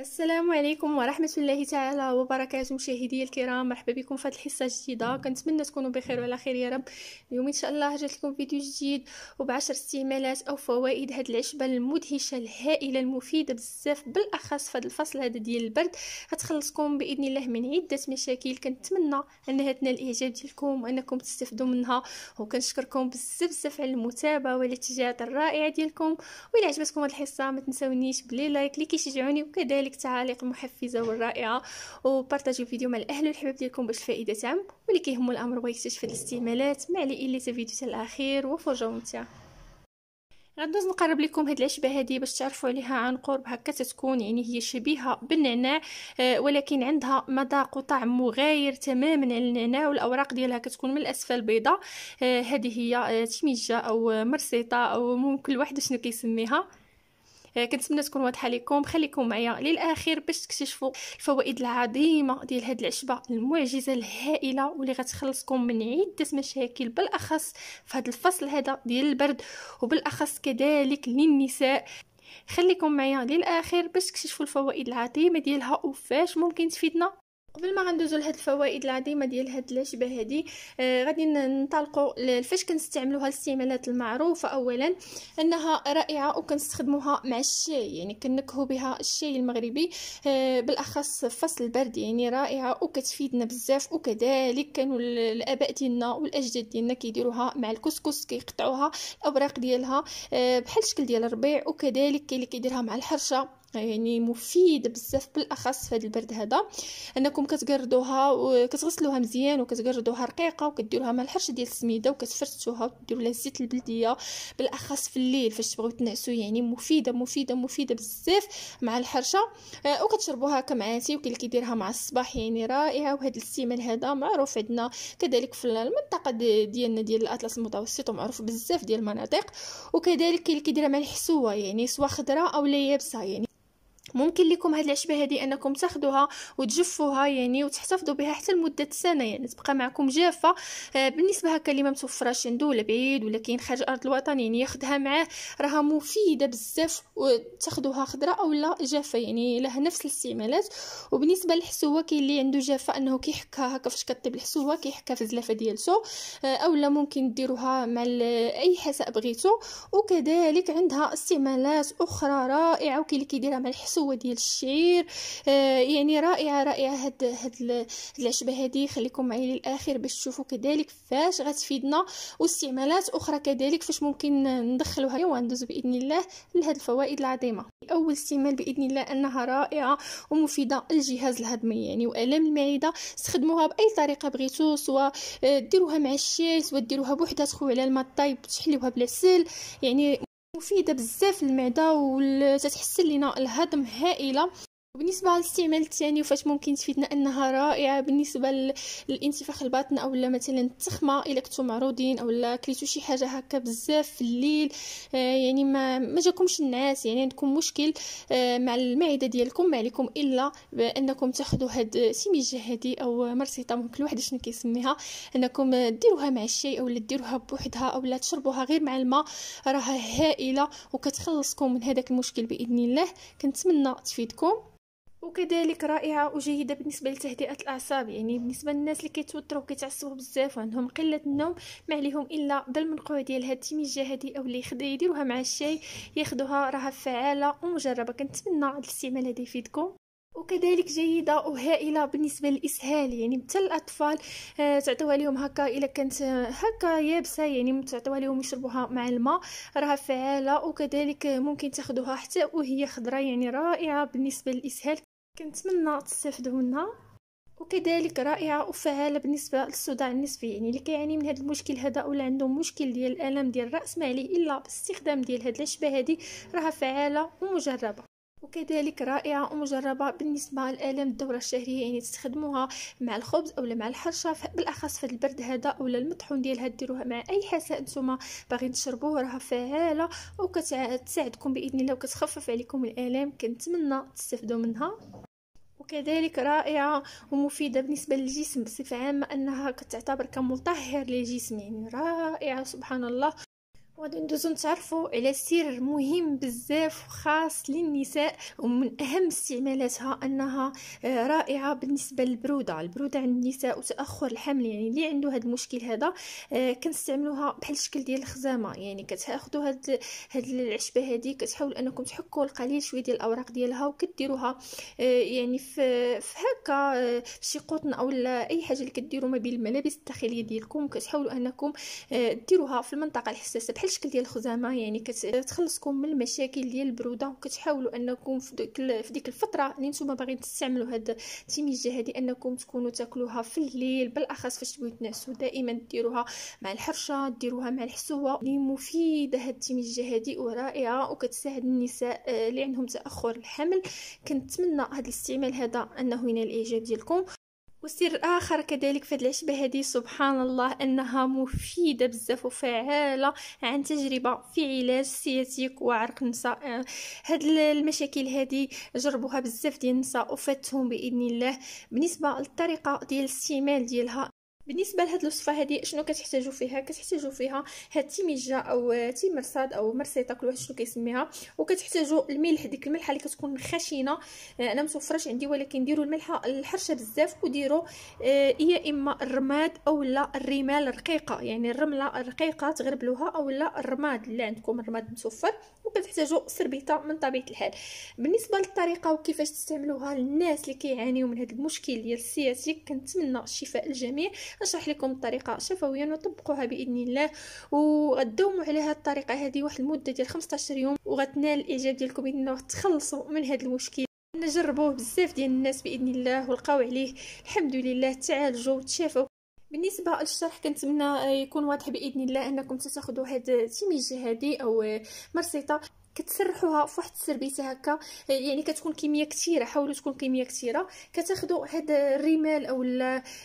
السلام عليكم ورحمة الله تعالى وبركاته مشاهدي الكرام مرحبا بكم في هذه الحصة الجديدة كنتمنى تكونوا بخير وعلى خير يا رب اليوم إن شاء الله جات لكم فيديو جديد وبعشر استعمالات أو فوائد هذه العشبة المدهشة الهائلة المفيدة بزاف بالأخص في هذا الفصل هذا ديال البرد غتخلصكم بإذن الله من عدة مشاكل كنتمنى أنها تنال الإعجاب ديالكم وأنكم تستفدوا منها وكنشكركم بزاف بزاف على المتابعة والاتجاهات الرائعة ديالكم وإلا عجبتكم هذه الحصة ما تنساونيش بلي لايك لي كيشجعوني وكذلك ذلك تعاليق محفزة والرائعه وبارطاجيو الفيديو مع الاهل والحباب ديالكم باش الفائده تام واللي كيهمو الامر هو يكتشف الاستعمالات ما عليه الا فيديو حتى الاخير وفرجة ممتعة غندوز نقرب لكم هاد العشبه هادي باش تعرفوا عليها عن قرب هكا تتكون يعني هي شبيهه بالنعناع آه، ولكن عندها مذاق وطعم مغاير تماما على النعناع والاوراق ديالها كتكون من الاسفل بيضاء هذه آه، هي آه، تميجه او مرسيطه او ممكن الواحد شنو كيسميها كي آه، كنتمنى تكون واضحه لكم خليكم معايا للاخير باش تكتشفوا الفوائد العظيمه ديال هاد العشبه المعجزه الهائله واللي غتخلصكم من عده مشاكل بالاخص في هذا الفصل هذا ديال البرد وبالاخص كذلك للنساء خليكم معايا للاخير باش تكتشفوا الفوائد العظيمه ديالها وفاش ممكن تفيدنا قبل ما غندوزو لهاد الفوائد العظيمه ديال هاد الاشبه هادي آه غادي ننطلقوا فاش كنستعملوها الاستعمالات المعروفه اولا انها رائعه وكنستخدموها مع الشاي يعني كنكهو بها الشاي المغربي آه بالاخص فصل البرد يعني رائعه وكتفيدنا بزاف وكذلك كانوا الاباء ديالنا والاجداد ديالنا كيديروها مع الكسكس كيقطعوها الاوراق ديالها آه بحال الشكل ديال الربيع وكذلك كاين اللي كيديرها مع الحرشه يعني مفيد بزاف بالاخص في هذا البرد هذا انكم كتقردوها كتغسلوها مزيان وكتقردوها رقيقه وكديروها مع الحرش ديال السميده وكتفرشوها وديروا لها الزيت البلديه بالاخص في الليل فاش تبغيو تنعسوا يعني مفيده مفيده مفيده بزاف مع الحرشه آه وكتشربوها كمعاتي وكاين اللي كيديرها مع الصباح يعني رائعه وهذا الاستعمال هذا معروف عندنا كذلك في المنطقه ديالنا ديال الاطلس المتوسط ومعروف بزاف ديال المناطق وكذلك كاين اللي كيديرها مع الحسوه يعني سواء خضراء او لا يابسه يعني ممكن لكم هاد العشبه هذه انكم تاخدوها وتجفوها يعني وتحتفظوا بها حتى لمده سنه يعني تبقى معكم جافه آه، بالنسبه هكا اللي ما متوفراش عنده ولا بعيد ولا كاين خارج ارض الوطن يعني ياخدها معاه راها مفيده بزاف وتاخدوها خضراء اولا جافه يعني لها نفس الاستعمالات وبالنسبه للحسوه كاين اللي عنده جافه انه كيحكها هكا فاش كطيب الحسوه كيحكها في الزلافه آه، أو اولا ممكن ديروها مع اي حساء بغيتو وكذلك عندها استعمالات اخرى رائعه وكاين اللي كيديرها مع الحسوه القسوه ديال الشعير آه، يعني رائعه رائعه هاد هاد العشبه هذه خليكم معايا للاخر باش تشوفوا كذلك فاش غتفيدنا واستعمالات اخرى كذلك فاش ممكن ندخلوها وندوز باذن الله لهاد الفوائد العظيمه اول استعمال باذن الله انها رائعه ومفيده للجهاز الهضمي يعني والام المعده استخدموها باي طريقه بغيتو سواء آه، ديروها مع الشاي سواء ديروها بوحدها تخوي على الماء طايب تحليوها بالعسل يعني مفيده بزاف للمعده وتتحسن لينا الهضم هائله وبالنسبه للاستعمال الثاني وفاش ممكن تفيدنا انها رائعه بالنسبه للانتفاخ الباطن اولا مثلا التخمه الا كنتو معروضين اولا كليتو شي حاجه هكا بزاف في الليل آه، يعني ما ما جاكمش النعاس يعني عندكم مشكل آه، مع المعده ديالكم ما عليكم الا بانكم تاخذوا هاد سميجه هادي او مرسيطه ممكن الواحد شنو كيسميها انكم ديروها مع الشاي اولا ديروها بوحدها اولا تشربوها غير مع الماء راها هائله وكتخلصكم من هذاك المشكل باذن الله كنتمنى تفيدكم وكذلك رائعه وجيده بالنسبه لتهدئه الاعصاب يعني بالنسبه للناس اللي كيتوتروا وكيتعصبوا بزاف وعندهم قله النوم ما عليهم الا بدا المنقوع ديال هاد التميجه هادي يخدي يديروها مع الشاي ياخدوها راها فعاله ومجربه كنتمنى هاد الاستعمال هذا يفيدكم وكذلك جيده وهائله بالنسبه للاسهال يعني حتى الاطفال آه، تعطيوها لهم هكا الا كانت آه، هكا يابسه يعني تعطيوها لهم يشربوها مع الماء راها فعاله وكذلك ممكن تاخذوها حتى وهي خضراء يعني رائعه بالنسبه للاسهال كنتمنى تستافدوا منها وكذلك رائعه وفعاله بالنسبه للصداع النسبي يعني اللي كيعاني من هذا المشكل هذا ولا عنده مشكل ديال الالم ديال الراس ما عليه الا باستخدام ديال هاد الشبه هذه راها فعاله ومجربه وكذلك رائعه ومجربه بالنسبه لالام الدوره الشهريه يعني تستخدموها مع الخبز اولا مع الحرشه بالاخص في البرد هذا اولا المطحون ديالها ديروها مع اي حساء نتوما باغيين تشربوه راه فعاله وكتساعدكم باذن الله وكتخفف عليكم الالام كنتمنى تستفدوا منها وكذلك رائعة ومفيدة بالنسبة للجسم بصفة عامة أنها كتعتبر كمطهر للجسم يعني رائعة سبحان الله وغادي ندوزو نتعرفو على سر مهم بزاف وخاص للنساء ومن اهم استعمالاتها انها آه، رائعه بالنسبه للبروده البروده عند النساء وتاخر الحمل يعني اللي عنده هذا المشكل هذا آه، كنستعملوها بحال الشكل ديال الخزامه يعني كتاخذوا هاد هاد العشبه هذه كتحاول انكم تحكوا القليل شويه ديال الاوراق ديالها وكديروها آه، يعني في في هكا في شي قطن او اي حاجه اللي كديروا ما بين الملابس الداخليه ديالكم كتحاولوا انكم ديروها في المنطقه الحساسه بحال بحال الشكل ديال الخزامه يعني كتخلصكم من المشاكل ديال البروده وكتحاولوا انكم في ديك في ديك الفتره اللي يعني نتوما باغيين تستعملوا هاد التيميجه هذه انكم تكونوا تاكلوها في الليل بالاخص فاش تبغيو تنعسوا دائما ديروها مع الحرشه ديروها مع الحسوه اللي مفيده هاد التيميجه هذه ورائعه وكتساعد النساء اللي آه، عندهم تاخر الحمل كنتمنى هاد الاستعمال هذا انه ينال الاعجاب ديالكم والسر اخر كذلك في هذه العشبه هذه سبحان الله انها مفيده بزاف وفعاله عن تجربه في علاج سياتيك وعرق النساء هاد المشاكل هذه جربوها بزاف ديال النساء وفاتهم باذن الله بالنسبه للطريقه ديال الاستعمال ديالها بالنسبه لهاد الوصفه هذه شنو كتحتاجوا فيها كتحتاجوا فيها هاد التميجه او تيمرصاد او مرسيطه كل واحد شنو كيسميها وكتحتاجوا الملح ديك الملحه اللي كتكون خشينه آه، انا مسوفراش عندي ولكن ديروا الملحه الحرشه بزاف وديروا آه، يا اما الرماد او لا الرمال الرقيقه يعني الرمله الرقيقه تغربلوها او لا الرماد اللي عندكم الرماد مسفر كتحتاجوا سربيطه من طبيعه الحال بالنسبه للطريقه وكيفاش تستعملوها للناس اللي كيعانيو من هذا المشكل ديال السياسي كنتمنى الشفاء للجميع نشرح لكم الطريقه شفويا وطبقوها باذن الله وغداوموا على هذه الطريقه هذه واحد المده ديال 15 يوم وغتنال الاعجاب ديالكم باذن الله تخلصوا من هذا المشكل نجربوه بزاف ديال الناس باذن الله ولقاو عليه الحمد لله تعالجوا وتشافوا بالنسبه للشرح كنتمنى يكون واضح باذن الله انكم تاخذوا هاد التميجه هادي او مرسيطه كتسرحوها فواحد السربيته هكا يعني كتكون كميه كثيره حاولوا تكون كميه كثيره كتاخذوا هاد الرمال او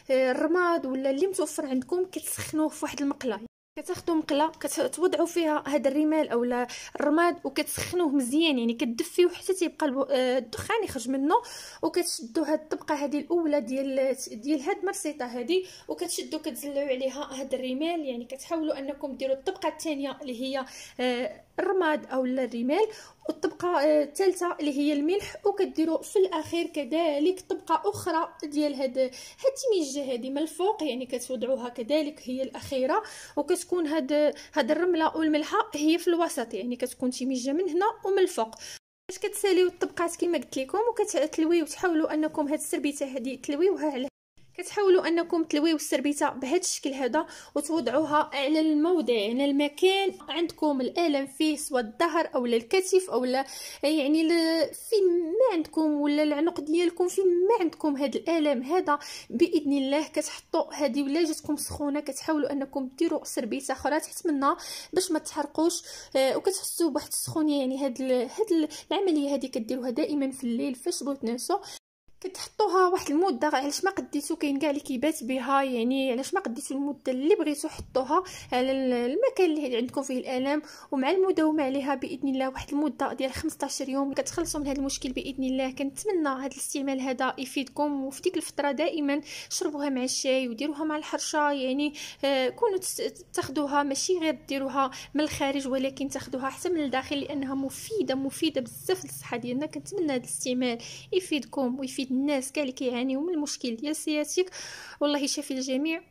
الرماد ولا اللي متوفر عندكم كتسخنوه فواحد المقله كتاخذوا مقله كتوضعوا فيها هذا الرمال او الرماد وكتسخنوه مزيان يعني كتدفيو حتى تيبقى آه، الدخان يخرج منه وكتشدوا هاد الطبقه هذه الاولى ديال ديال هاد المرسيطه هذه وكتشدوا كتزلعوا عليها هاد الرمال يعني كتحاولوا انكم ديروا الطبقه الثانيه اللي هي آه، الرماد او الرمال والطبقه آه، الثالثه اللي هي الملح وكديروا في الاخير كذلك طبقه اخرى ديال هاد هاد التميجه هذه من الفوق يعني كتوضعوها كذلك هي الاخيره وكت كتكون هاد هاد الرمله والملحه هي في الوسط يعني كتكون تيمجه من هنا ومن الفوق باش كتساليو الطبقات كما قلت لكم وكتلويو تحاولوا انكم هاد السربيته هذه تلويوها على كتحاولوا انكم تلويو السربيته بهذا الشكل هذا وتوضعوها على الموضع يعني المكان عندكم الالم فيه سواء الظهر او الكتف او يعني فين ما عندكم ولا العنق ديالكم فين ما عندكم هذا الالم هذا باذن الله كتحطوا هذه ولا جاتكم سخونه كتحاولوا انكم ديروا سربيته اخرى تحت منها باش ما تحرقوش آه، وكتحسوا بواحد السخونيه يعني هاد هاد العمليه هذه كديروها دائما في الليل فاش بغيتوا تنعسوا كتحطوها واحد المده علاش ما قديتو كاين كاع اللي كيبات بها يعني علاش ما قديتو المده اللي بغيتو حطوها على المكان اللي عندكم فيه الالم ومع المداومه عليها باذن الله واحد المده ديال 15 يوم كتخلصوا من هذا المشكل باذن الله كنتمنى هذا الاستعمال هذا يفيدكم وفي ديك الفتره دائما شربوها مع الشاي وديروها مع الحرشه يعني آه، كونوا تاخذوها ماشي غير ديروها من الخارج ولكن تاخذوها حتى من الداخل لانها مفيده مفيده بزاف للصحه ديالنا كنتمنى هذا الاستعمال يفيدكم ويفيد الناس كاع اللي كيعانيو من المشكل ديال سياسيك والله يشافي الجميع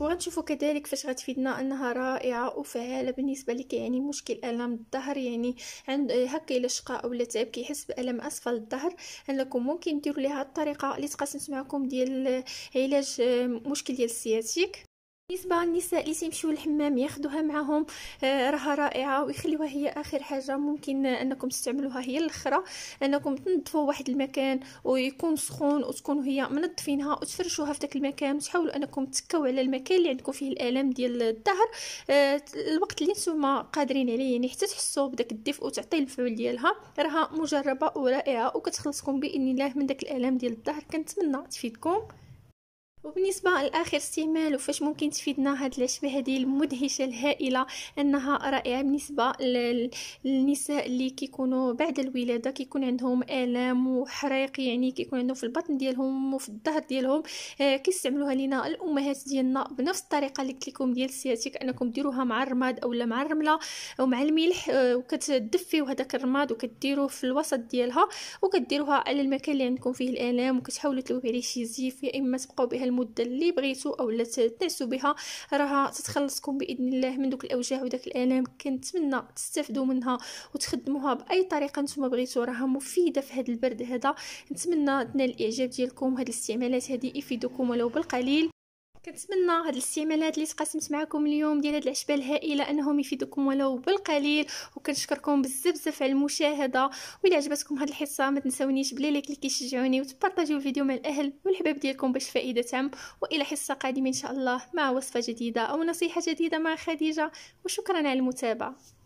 وغنشوفوا كذلك فاش غتفيدنا انها رائعه وفعاله بالنسبه لك يعني مشكل الم الظهر يعني عند هكا الا شقاء ولا تعب كيحس بالم اسفل الظهر انكم ممكن ديروا لها الطريقه اللي تقاسمت معكم ديال علاج مشكل ديال السياتيك بالنسبه للنساء اللي تيمشيو للحمام ياخدوها معاهم آه، راها رائعه ويخليوها هي اخر حاجه ممكن انكم تستعملوها هي الاخرى انكم تنظفوا واحد المكان ويكون سخون وتكونوا هي منظفينها وتفرشوها في داك المكان وتحاولوا انكم تكاو على المكان اللي عندكم فيه الالام ديال الظهر آه، الوقت اللي نتوما قادرين عليه يعني حتى تحسوا بداك الدفء وتعطي الفعل ديالها راها مجربه ورائعه وكتخلصكم باذن الله من داك الالام ديال الظهر كنتمنى تفيدكم وبالنسبة لآخر استعمال وفاش ممكن تفيدنا هاد العشبة هذه المدهشة الهائلة أنها رائعة بالنسبة للنساء اللي كيكونوا بعد الولادة كيكون عندهم آلام وحريق يعني كيكون عندهم في البطن ديالهم وفي الظهر ديالهم آه كيستعملوها لينا الأمهات ديالنا بنفس الطريقة اللي قلت لكم ديال السياتيك أنكم ديروها مع الرماد أولا مع الرملة أو مع الملح آه وكتدفيو هذاك الرماد وكديروه في الوسط ديالها وكديروها على المكان اللي عندكم فيه الآلام وكتحاولوا تلوي عليه شي زيف يا إما تبقاو بها المده اللي بغيتو اولا تنعسوا بها راها تتخلصكم باذن الله من دوك الاوجاع وداك الالام كنتمنى تستافدوا منها وتخدموها باي طريقه نتوما بغيتو راها مفيده في هذا البرد هذا نتمنى تنال الاعجاب ديالكم هاد الاستعمالات هذه يفيدكم ولو بالقليل كنتمنى هاد الاستعمالات اللي تقاسمت معكم اليوم ديال هاد العشبه الهائله انهم يفيدوكم ولو بالقليل وكنشكركم بزاف بزاف على المشاهده والا عجبتكم هاد الحصه ما تنساونيش بلي لايك اللي كيشجعوني وتبارطاجيو الفيديو مع الاهل والحباب ديالكم باش فائده تام والى حصه قادمه ان شاء الله مع وصفه جديده او نصيحه جديده مع خديجه وشكرا على المتابعه